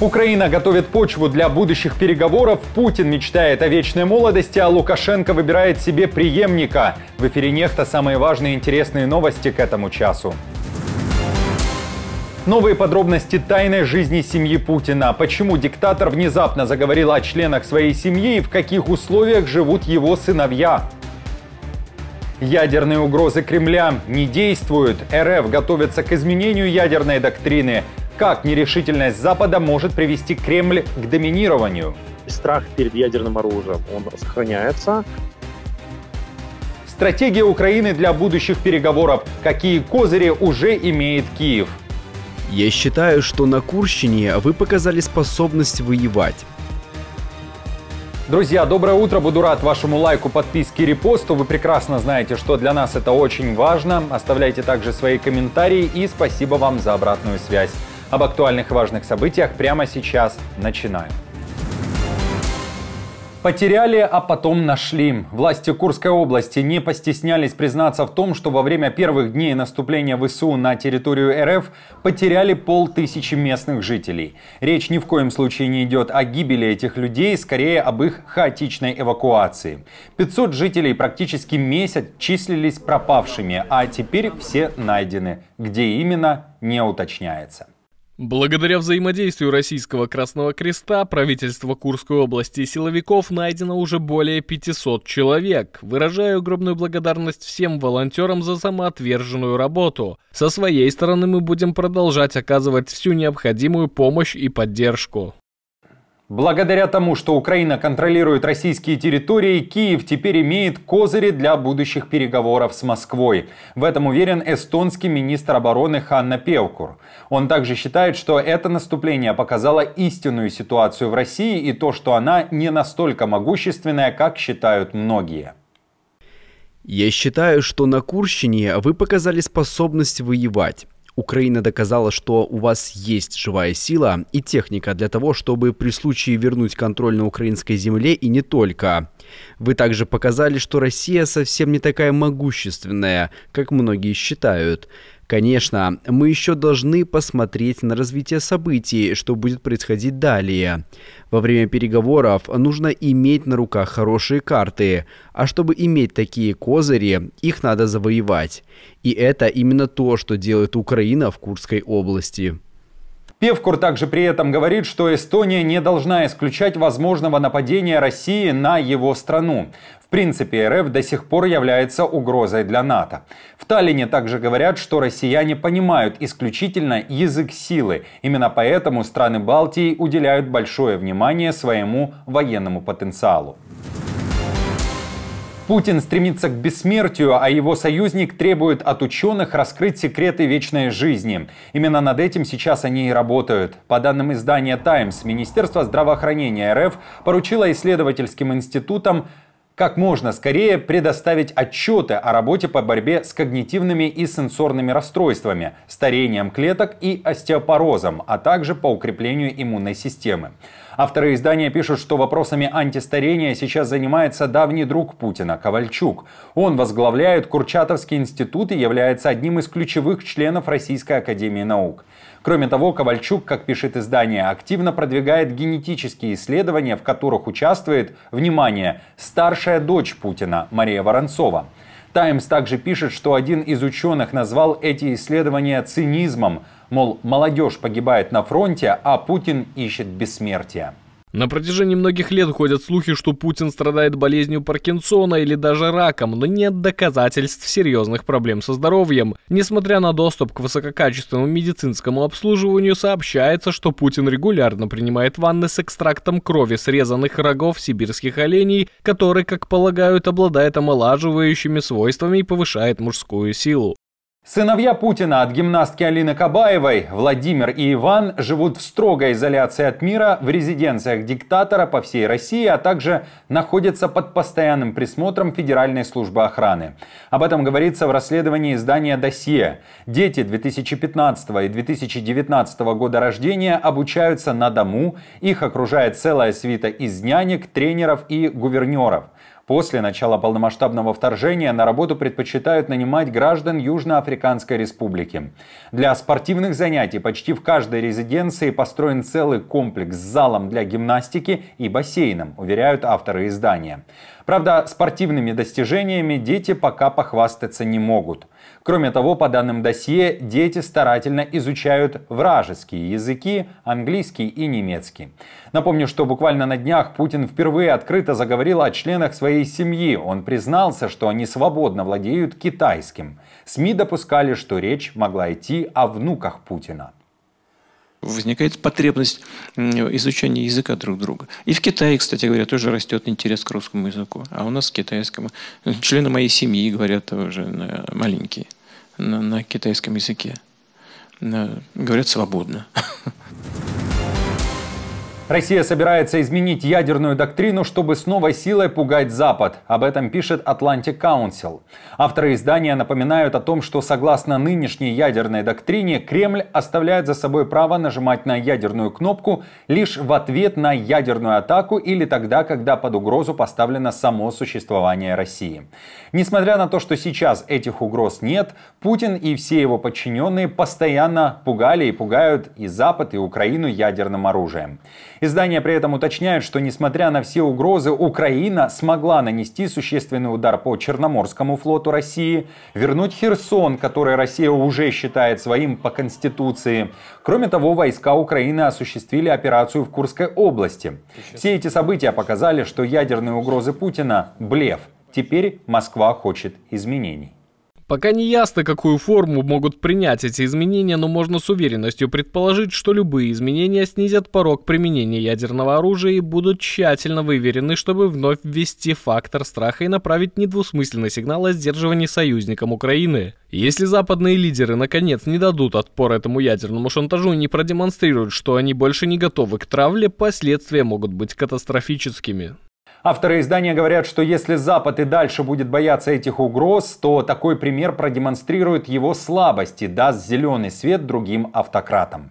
Украина готовит почву для будущих переговоров, Путин мечтает о вечной молодости, а Лукашенко выбирает себе преемника. В эфире «Нехта» самые важные и интересные новости к этому часу. Новые подробности тайной жизни семьи Путина. Почему диктатор внезапно заговорил о членах своей семьи и в каких условиях живут его сыновья? Ядерные угрозы Кремля не действуют. РФ готовится к изменению ядерной доктрины. Как нерешительность Запада может привести Кремль к доминированию? Страх перед ядерным оружием, он сохраняется. Стратегия Украины для будущих переговоров. Какие козыри уже имеет Киев? Я считаю, что на Курщине вы показали способность воевать. Друзья, доброе утро, буду рад вашему лайку, подписке и репосту. Вы прекрасно знаете, что для нас это очень важно. Оставляйте также свои комментарии и спасибо вам за обратную связь. Об актуальных и важных событиях прямо сейчас начинаем. Потеряли, а потом нашли. Власти Курской области не постеснялись признаться в том, что во время первых дней наступления ВСУ на территорию РФ потеряли полтысячи местных жителей. Речь ни в коем случае не идет о гибели этих людей, скорее об их хаотичной эвакуации. 500 жителей практически месяц числились пропавшими, а теперь все найдены. Где именно, не уточняется. Благодаря взаимодействию Российского Красного Креста, правительства Курской области и силовиков найдено уже более 500 человек. Выражаю огромную благодарность всем волонтерам за самоотверженную работу. Со своей стороны мы будем продолжать оказывать всю необходимую помощь и поддержку. Благодаря тому, что Украина контролирует российские территории, Киев теперь имеет козыри для будущих переговоров с Москвой. В этом уверен эстонский министр обороны Ханна Певкур. Он также считает, что это наступление показало истинную ситуацию в России и то, что она не настолько могущественная, как считают многие. Я считаю, что на Курщине вы показали способность воевать. Украина доказала, что у вас есть живая сила и техника для того, чтобы при случае вернуть контроль на украинской земле и не только. Вы также показали, что Россия совсем не такая могущественная, как многие считают. Конечно, мы еще должны посмотреть на развитие событий, что будет происходить далее. Во время переговоров нужно иметь на руках хорошие карты, а чтобы иметь такие козыри, их надо завоевать. И это именно то, что делает Украина в Курской области. Певкур также при этом говорит, что Эстония не должна исключать возможного нападения России на его страну. В принципе, РФ до сих пор является угрозой для НАТО. В Таллине также говорят, что россияне понимают исключительно язык силы. Именно поэтому страны Балтии уделяют большое внимание своему военному потенциалу. Путин стремится к бессмертию, а его союзник требует от ученых раскрыть секреты вечной жизни. Именно над этим сейчас они и работают. По данным издания Times, Министерство здравоохранения РФ поручило исследовательским институтам как можно скорее предоставить отчеты о работе по борьбе с когнитивными и сенсорными расстройствами, старением клеток и остеопорозом, а также по укреплению иммунной системы. Авторы издания пишут, что вопросами антистарения сейчас занимается давний друг Путина Ковальчук. Он возглавляет Курчатовский институт и является одним из ключевых членов Российской академии наук. Кроме того, Ковальчук, как пишет издание, активно продвигает генетические исследования, в которых участвует, внимание, старшая дочь Путина Мария Воронцова. «Таймс» также пишет, что один из ученых назвал эти исследования цинизмом, мол, молодежь погибает на фронте, а Путин ищет бессмертия. На протяжении многих лет ходят слухи, что Путин страдает болезнью Паркинсона или даже раком, но нет доказательств серьезных проблем со здоровьем. Несмотря на доступ к высококачественному медицинскому обслуживанию, сообщается, что Путин регулярно принимает ванны с экстрактом крови срезанных рогов сибирских оленей, который, как полагают, обладает омолаживающими свойствами и повышает мужскую силу. Сыновья Путина от гимнастки Алины Кабаевой, Владимир и Иван, живут в строгой изоляции от мира в резиденциях диктатора по всей России, а также находятся под постоянным присмотром Федеральной службы охраны. Об этом говорится в расследовании издания «Досье». Дети 2015 и 2019 года рождения обучаются на дому, их окружает целая свита из нянек, тренеров и гувернеров – После начала полномасштабного вторжения на работу предпочитают нанимать граждан Южноафриканской Республики. Для спортивных занятий почти в каждой резиденции построен целый комплекс с залом для гимнастики и бассейном, уверяют авторы издания. Правда, спортивными достижениями дети пока похвастаться не могут – Кроме того, по данным досье, дети старательно изучают вражеские языки, английский и немецкий. Напомню, что буквально на днях Путин впервые открыто заговорил о членах своей семьи. Он признался, что они свободно владеют китайским. СМИ допускали, что речь могла идти о внуках Путина возникает потребность изучения языка друг друга. И в Китае, кстати говоря, тоже растет интерес к русскому языку. А у нас к китайскому. Члены моей семьи говорят уже маленькие на, на китайском языке. говорят свободно. Россия собирается изменить ядерную доктрину, чтобы снова силой пугать Запад. Об этом пишет Atlantic Council. Авторы издания напоминают о том, что согласно нынешней ядерной доктрине, Кремль оставляет за собой право нажимать на ядерную кнопку лишь в ответ на ядерную атаку или тогда, когда под угрозу поставлено само существование России. Несмотря на то, что сейчас этих угроз нет, Путин и все его подчиненные постоянно пугали и пугают и Запад, и Украину ядерным оружием. Издания при этом уточняют, что несмотря на все угрозы, Украина смогла нанести существенный удар по Черноморскому флоту России, вернуть Херсон, который Россия уже считает своим по Конституции. Кроме того, войска Украины осуществили операцию в Курской области. Все эти события показали, что ядерные угрозы Путина – блеф. Теперь Москва хочет изменений. Пока не ясно, какую форму могут принять эти изменения, но можно с уверенностью предположить, что любые изменения снизят порог применения ядерного оружия и будут тщательно выверены, чтобы вновь ввести фактор страха и направить недвусмысленный сигнал о сдерживании союзникам Украины. Если западные лидеры наконец не дадут отпор этому ядерному шантажу и не продемонстрируют, что они больше не готовы к травле, последствия могут быть катастрофическими. Авторы издания говорят, что если Запад и дальше будет бояться этих угроз, то такой пример продемонстрирует его слабости, даст зеленый свет другим автократам.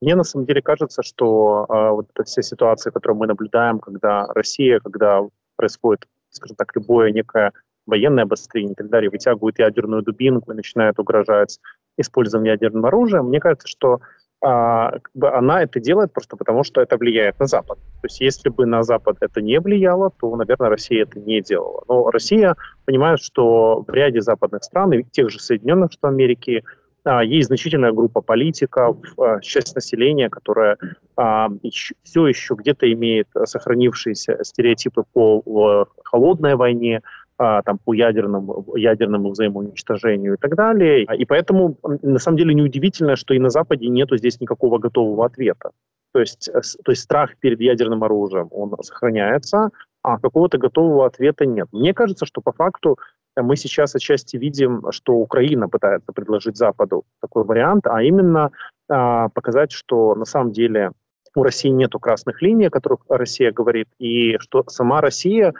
Мне на самом деле кажется, что э, вот эта вся ситуация, которую мы наблюдаем, когда Россия, когда происходит, скажем так, любое некое военное обострение и так далее, вытягивают ядерную дубинку и начинают угрожать использованием ядерного оружия, мне кажется, что а, как бы она это делает просто потому, что это влияет на Запад. То есть если бы на Запад это не влияло, то, наверное, Россия это не делала. Но Россия понимает, что в ряде западных стран, и тех же Соединенных Штатов Америки, а, есть значительная группа политиков, а, часть населения, которая а, еще, все еще где-то имеет сохранившиеся стереотипы по холодной войне, а, там, по ядерному, ядерному взаимоуничтожению и так далее. И поэтому, на самом деле, неудивительно, что и на Западе нету здесь никакого готового ответа. То есть, э, то есть страх перед ядерным оружием, он сохраняется, а какого-то готового ответа нет. Мне кажется, что по факту э, мы сейчас отчасти видим, что Украина пытается предложить Западу такой вариант, а именно э, показать, что на самом деле у России нету красных линий, о которых Россия говорит, и что сама Россия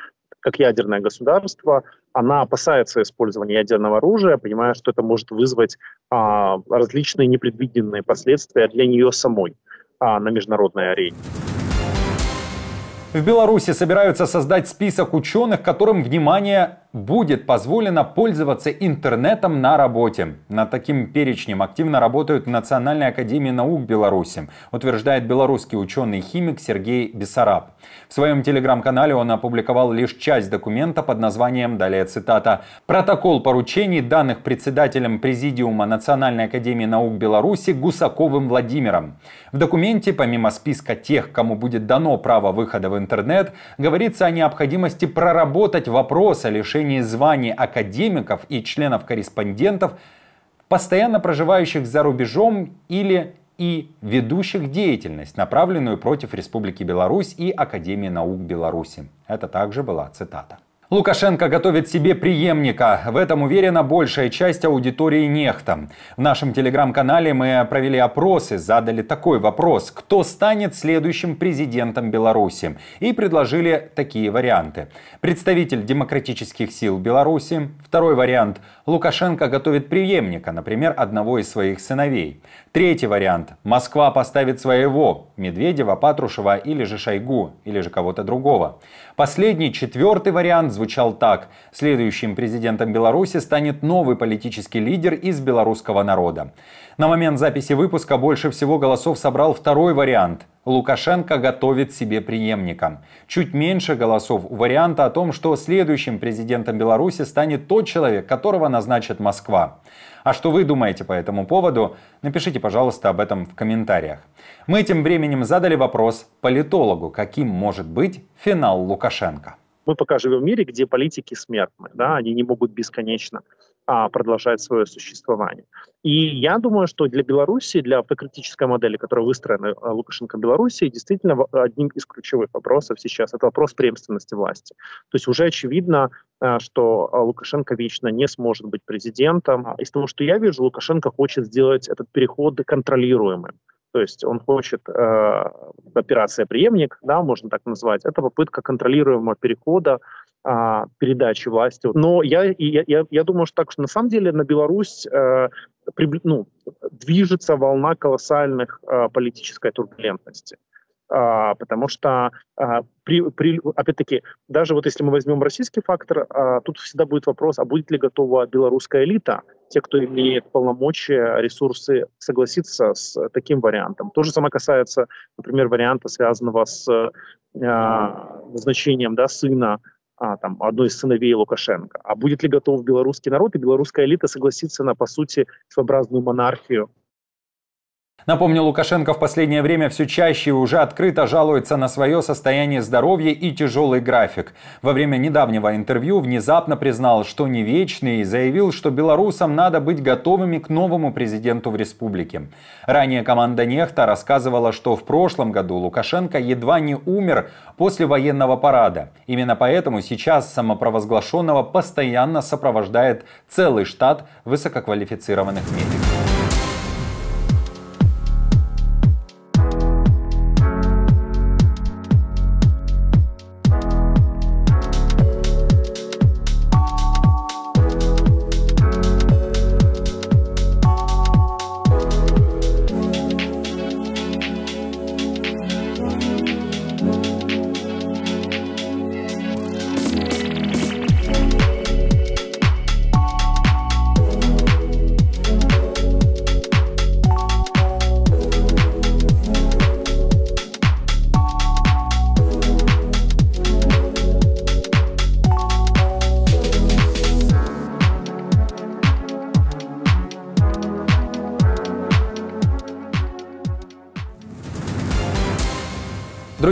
как ядерное государство, она опасается использования ядерного оружия, понимая, что это может вызвать а, различные непредвиденные последствия для нее самой а, на международной арене. В Беларуси собираются создать список ученых, которым, внимание, будет позволено пользоваться интернетом на работе. Над таким перечнем активно работают в Национальной академии наук Беларуси, утверждает белорусский ученый-химик Сергей Бессараб. В своем телеграм-канале он опубликовал лишь часть документа под названием, далее цитата, «Протокол поручений, данных председателем Президиума Национальной академии наук Беларуси Гусаковым Владимиром». В документе, помимо списка тех, кому будет дано право выхода в интернет, говорится о необходимости проработать вопрос о лишении повышении званий академиков и членов-корреспондентов, постоянно проживающих за рубежом или и ведущих деятельность, направленную против Республики Беларусь и Академии наук Беларуси. Это также была цитата. Лукашенко готовит себе преемника. В этом уверена большая часть аудитории Нехта. В нашем телеграм-канале мы провели опросы, задали такой вопрос, кто станет следующим президентом Беларуси, и предложили такие варианты. Представитель демократических сил Беларуси, второй вариант – Лукашенко готовит преемника, например, одного из своих сыновей. Третий вариант – Москва поставит своего – Медведева, Патрушева или же Шойгу, или же кого-то другого. Последний, четвертый вариант – звучал так. Следующим президентом Беларуси станет новый политический лидер из белорусского народа. На момент записи выпуска больше всего голосов собрал второй вариант. Лукашенко готовит себе преемника. Чуть меньше голосов у варианта о том, что следующим президентом Беларуси станет тот человек, которого назначит Москва. А что вы думаете по этому поводу, напишите, пожалуйста, об этом в комментариях. Мы тем временем задали вопрос политологу, каким может быть финал Лукашенко. Мы пока живем в мире, где политики смертны, да, они не могут бесконечно а, продолжать свое существование. И я думаю, что для Беларуси, для автократической модели, которая выстроена э, Лукашенко Беларуси, действительно одним из ключевых вопросов сейчас это вопрос преемственности власти. То есть уже очевидно, э, что э, Лукашенко вечно не сможет быть президентом. Из того, что я вижу, Лукашенко хочет сделать этот переход контролируемым. То есть он хочет, э, операция преемник, да, можно так назвать, это попытка контролируемого перехода э, передачи власти. Но я, я, я, я думаю, что так что на самом деле на Беларусь э, прибли, ну, движется волна колоссальных э, политической турбулентности. А, потому что, а, при, при, опять-таки, даже вот если мы возьмем российский фактор, а, тут всегда будет вопрос, а будет ли готова белорусская элита те, кто имеет полномочия, ресурсы, согласиться с таким вариантом. То же самое касается, например, варианта, связанного с э, назначением да, сына а, там, одной из сыновей Лукашенко. А будет ли готов белорусский народ и белорусская элита согласиться на, по сути, своеобразную монархию Напомню, Лукашенко в последнее время все чаще и уже открыто жалуется на свое состояние здоровья и тяжелый график. Во время недавнего интервью внезапно признал, что не вечный и заявил, что белорусам надо быть готовыми к новому президенту в республике. Ранее команда Нехта рассказывала, что в прошлом году Лукашенко едва не умер после военного парада. Именно поэтому сейчас самопровозглашенного постоянно сопровождает целый штат высококвалифицированных медиков.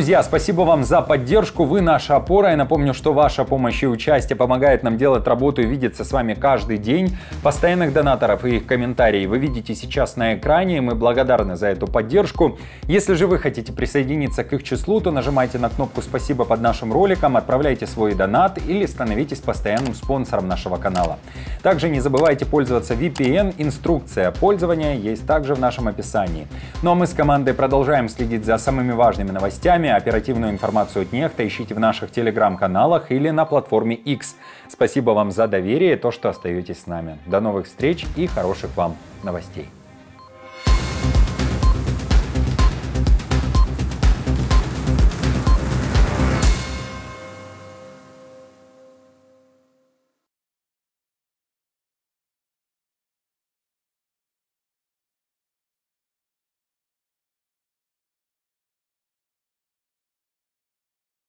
Друзья, спасибо вам за поддержку. Вы наша опора. Я напомню, что ваша помощь и участие помогает нам делать работу и видеться с вами каждый день. Постоянных донаторов и их комментарии вы видите сейчас на экране. Мы благодарны за эту поддержку. Если же вы хотите присоединиться к их числу, то нажимайте на кнопку «Спасибо» под нашим роликом, отправляйте свой донат или становитесь постоянным спонсором нашего канала. Также не забывайте пользоваться VPN. Инструкция пользования есть также в нашем описании. Ну а мы с командой продолжаем следить за самыми важными новостями вами. Оперативную информацию от Нехта ищите в наших телеграм-каналах или на платформе X. Спасибо вам за доверие и то, что остаетесь с нами. До новых встреч и хороших вам новостей.